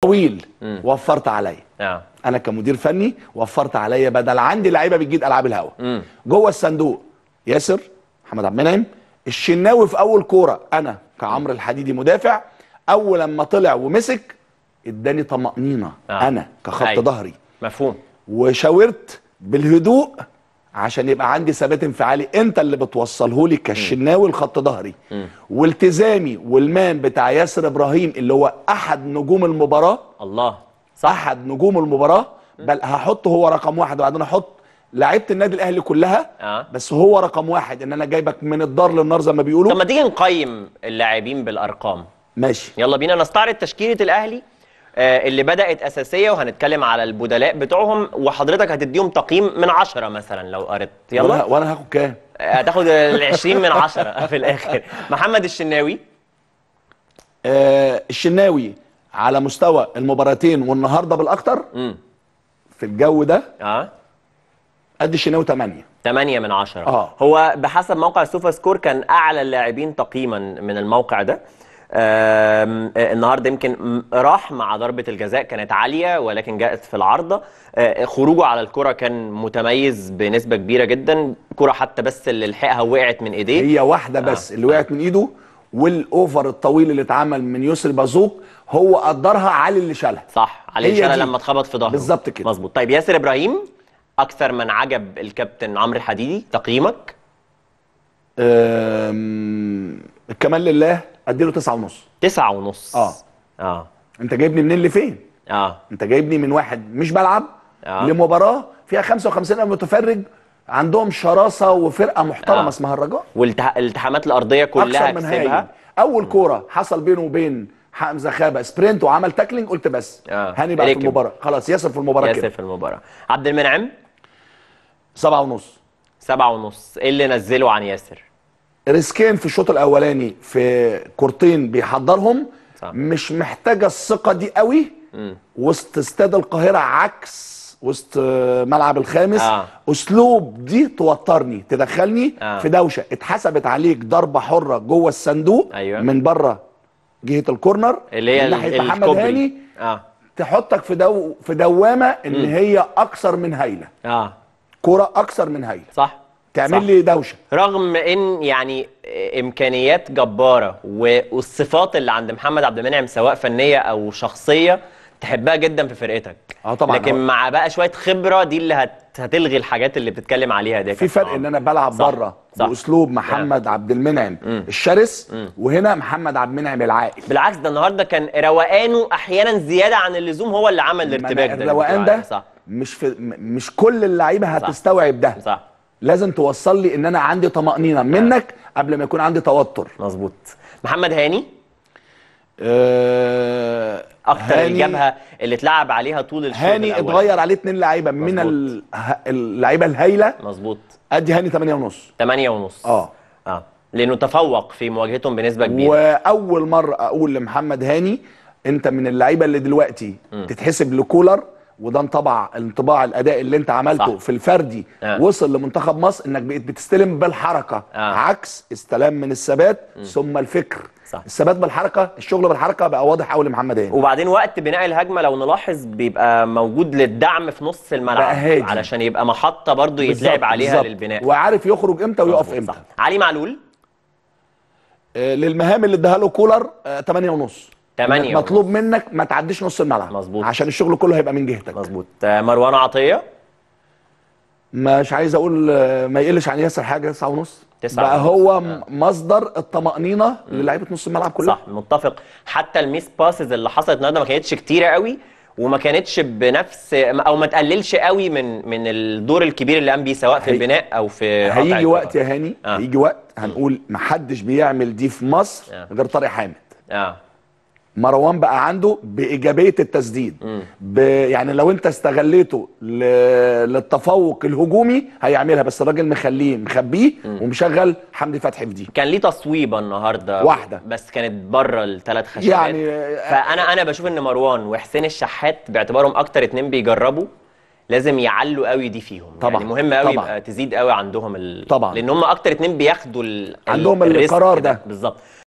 طويل وفرت عليا آه. انا كمدير فني وفرت عليا بدل عندي لعيبه بتجيد العاب الهوا جوه الصندوق ياسر محمد عبد المنعم الشناوي في اول كوره انا كعمرو الحديدي مدافع اول لما طلع ومسك اداني طمانينه آه. انا كخط أيوه. ظهري مفهوم وشاورت بالهدوء عشان يبقى عندي ثبات انفعالي انت اللي بتوصله لي كالشناوي الخط ظهري والتزامي والمان بتاع ياسر ابراهيم اللي هو احد نجوم المباراه الله صح. احد نجوم المباراه بل هحطه هو رقم واحد وبعدين احط لعيبه النادي الاهلي كلها آه. بس هو رقم واحد ان انا جايبك من الدار للنار زي ما بيقولوا طب ما تيجي نقيم اللاعبين بالارقام ماشي يلا بينا نستعرض تشكيله الاهلي آه، اللي بدات اساسيه وهنتكلم على البدلاء بتوعهم وحضرتك هتديهم تقييم من عشرة مثلا لو قريت يلا وانا هاخد كام آه، هتاخد ال 20 من عشرة في الاخر محمد الشناوي آه الشناوي على مستوى المباراتين والنهارده بالاكتر في الجو ده اه قد الشناوي 8 8 من 10 اه هو بحسب موقع سوفا سكور كان اعلى اللاعبين تقييما من الموقع ده آه، النهارده يمكن راح مع ضربه الجزاء كانت عاليه ولكن جاءت في العارضه آه، آه، خروجه على الكره كان متميز بنسبه كبيره جدا كره حتى بس اللي لحقها وقعت من ايديه هي واحده بس اللي وقعت من ايده والاوفر الطويل اللي اتعمل من يسر بازوق هو قدرها علي اللي شالها صح علي اللي شالها لما اتخبط في ظهره بالظبط كده مظبوط طيب ياسر ابراهيم اكثر من عجب الكابتن عمرو الحديدي تقييمك الكمال لله اديله 9 ونص 9 ونص اه اه انت جايبني منين لفين؟ اه انت جايبني من واحد مش بلعب آه. لمباراه فيها 55 متفرج عندهم شراسه وفرقه محترمه آه. اسمها الرجاء والالتحامات الارضيه كلها أكثر من كسبها اول كوره حصل بينه وبين حمزه خابه سبرنت وعمل تاكلينج قلت بس آه. هاني بقى في المباراه خلاص ياسر في المباراه ياسر كده. في المباراه عبد المنعم سبعة ونص سبعة ونص ايه اللي نزله عن ياسر ريسكين في الشوط الاولاني في كورتين بيحضرهم صح. مش محتاجه الثقه دي قوي وسط استاد القاهره عكس وسط ملعب الخامس آه. اسلوب دي توترني تدخلني آه. في دوشه اتحسبت عليك ضربه حره جوه الصندوق أيوة. من بره جهه الكورنر اللي هي اللي ناحيه محمد هاني آه. تحطك في دو في دوامه ان م. هي اكثر من هايله اه كره اكثر من هايله صح تعمل لي دوشه رغم ان يعني امكانيات جباره والصفات اللي عند محمد عبد المنعم سواء فنيه او شخصيه تحبها جدا في فرقتك اه طبعا لكن آه. مع بقى شويه خبره دي اللي هت... هتلغي الحاجات اللي بتتكلم عليها دي في فرق ان انا بلعب بره باسلوب محمد yeah. عبد المنعم مم. الشرس مم. وهنا محمد عبد المنعم العاقل بالعكس ده النهارده كان روقانه احيانا زياده عن اللزوم هو اللي عمل الارتباك ده الروقان ده صح. مش في مش كل اللعيبه هتستوعب ده صح لازم توصل لي ان انا عندي طمانينه منك قبل ما يكون عندي توتر مظبوط محمد هاني أه اكتر الجبهه اللي اتلعب عليها طول الشوط هاني اتغير عليه اتنين لعيبه من اللعيبه الهايله مظبوط ادي هاني 8 ونص 8 ونص اه اه لانه تفوق في مواجهتهم بنسبه كبيره واول مره اقول لمحمد هاني انت من اللعيبه اللي دلوقتي م. تتحسب لكولر وده انطبع انطباع الاداء اللي انت عملته صح. في الفردي آه. وصل لمنتخب مصر انك بقيت بتستلم بالحركه آه. عكس استلام من الثبات ثم الفكر صح. الثبات بالحركه الشغل بالحركه بقى واضح قوي لمحمد هاني وبعدين وقت بناء الهجمه لو نلاحظ بيبقى موجود للدعم في نص الملعب علشان يبقى محطه برضو يتلعب عليها بالزبط. للبناء وعارف يخرج امتى ويقف امتى صح. علي معلول آه، للمهام اللي اداها له كولر 8 آه، ونص 8 مطلوب منك ما تعديش نص الملعب مظبوط عشان الشغل كله هيبقى من جهتك مظبوط آه، مروان عطيه مش عايز اقول آه، ما يقلش عن ياسر حاجه 9 ونص تسعة بقى هو آه. مصدر الطمأنينة للعيبه نص الملعب كلها صح متفق حتى الميس باسز اللي حصلت النهارده ما كانتش كتيرة قوي وما كانتش بنفس او ما تقللش قوي من من الدور الكبير اللي قام بيه سواء في البناء او في هيجي وقت يا هاني آه. هيجي وقت هنقول ما حدش بيعمل دي في مصر آه. غير طارق حامد اه مروان بقى عنده بايجابيه التسديد ب... يعني لو انت استغليته ل... للتفوق الهجومي هيعملها بس الراجل مخليه مخبيه ومشغل حمدي فتحي في دي كان ليه تصويبه النهارده واحده بس كانت بره الثلاث خشبات يعني فانا انا بشوف ان مروان وحسين الشحات باعتبارهم اكتر اتنين بيجربوا لازم يعلوا قوي دي فيهم يعني طبعا يعني مهم قوي طبعًا يبقى تزيد قوي عندهم ال... طبعا لان هم اكتر اتنين بياخدوا ال... عندهم القرار ده بالظبط